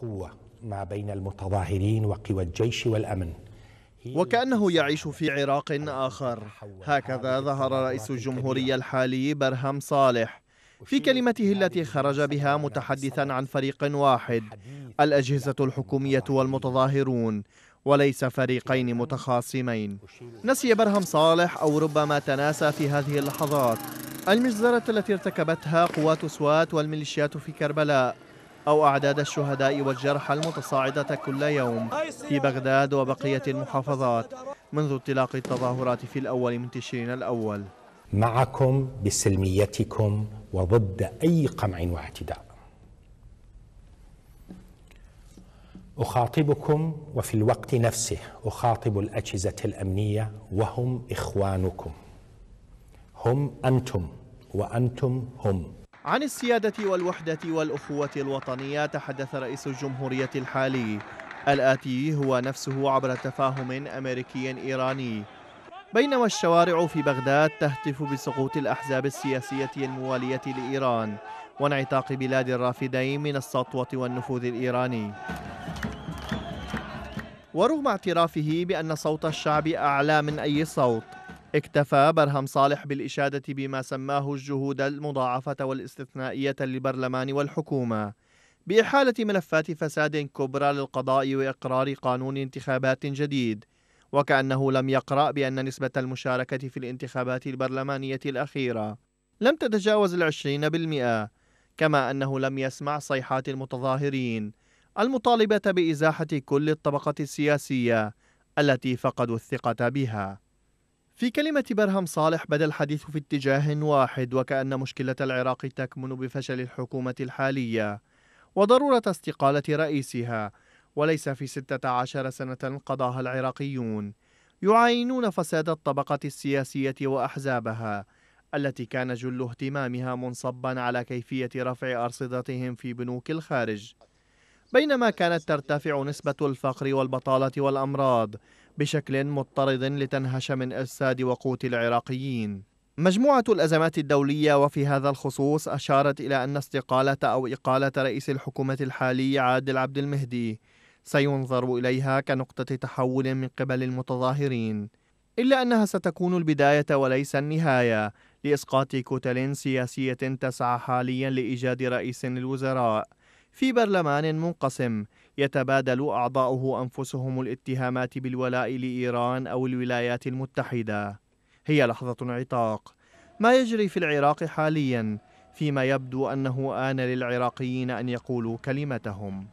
قوة ما بين المتظاهرين وقوى الجيش والأمن وكأنه يعيش في عراق آخر هكذا ظهر رئيس الجمهورية الحالي برهم صالح في كلمته يعني التي خرج بها متحدثا عن فريق واحد الأجهزة الحكومية والمتظاهرون وليس فريقين متخاصمين نسي برهم صالح أو ربما تناسى في هذه اللحظات المجزرة التي ارتكبتها قوات سوات والميليشيات في كربلاء أو أعداد الشهداء والجرحى المتصاعدة كل يوم في بغداد وبقية المحافظات منذ انطلاق التظاهرات في الأول من تشرين الأول معكم بسلميتكم وضد أي قمع واعتداء أخاطبكم وفي الوقت نفسه أخاطب الأجهزة الأمنية وهم إخوانكم هم أنتم وأنتم هم عن السيادة والوحدة والأخوة الوطنية تحدث رئيس الجمهورية الحالي الآتي هو نفسه عبر تفاهم أمريكي إيراني بينما الشوارع في بغداد تهتف بسقوط الأحزاب السياسية الموالية لإيران وانعتاق بلاد الرافدين من السطوة والنفوذ الإيراني ورغم اعترافه بأن صوت الشعب أعلى من أي صوت اكتفى برهم صالح بالإشادة بما سماه الجهود المضاعفة والاستثنائية للبرلمان والحكومة بإحالة ملفات فساد كبرى للقضاء وإقرار قانون انتخابات جديد وكأنه لم يقرأ بأن نسبة المشاركة في الانتخابات البرلمانية الأخيرة لم تتجاوز العشرين بالمئة كما أنه لم يسمع صيحات المتظاهرين المطالبة بإزاحة كل الطبقة السياسية التي فقدوا الثقة بها في كلمة برهم صالح بدا الحديث في اتجاه واحد وكأن مشكلة العراق تكمن بفشل الحكومة الحالية وضرورة استقالة رئيسها وليس في 16 سنة قضاها العراقيون يعاينون فساد الطبقة السياسية وأحزابها التي كان جل اهتمامها منصبا على كيفية رفع أرصدتهم في بنوك الخارج بينما كانت ترتفع نسبة الفقر والبطالة والأمراض بشكل مضطرد لتنهش من أجساد وقوت العراقيين مجموعة الأزمات الدولية وفي هذا الخصوص أشارت إلى أن استقالة أو إقالة رئيس الحكومة الحالي عادل عبد المهدي سينظر إليها كنقطة تحول من قبل المتظاهرين إلا أنها ستكون البداية وليس النهاية لإسقاط كتل سياسية تسعى حاليا لإيجاد رئيس للوزراء في برلمان منقسم يتبادل أعضاؤه أنفسهم الاتهامات بالولاء لإيران أو الولايات المتحدة هي لحظة عطاق ما يجري في العراق حاليا فيما يبدو أنه آن للعراقيين أن يقولوا كلمتهم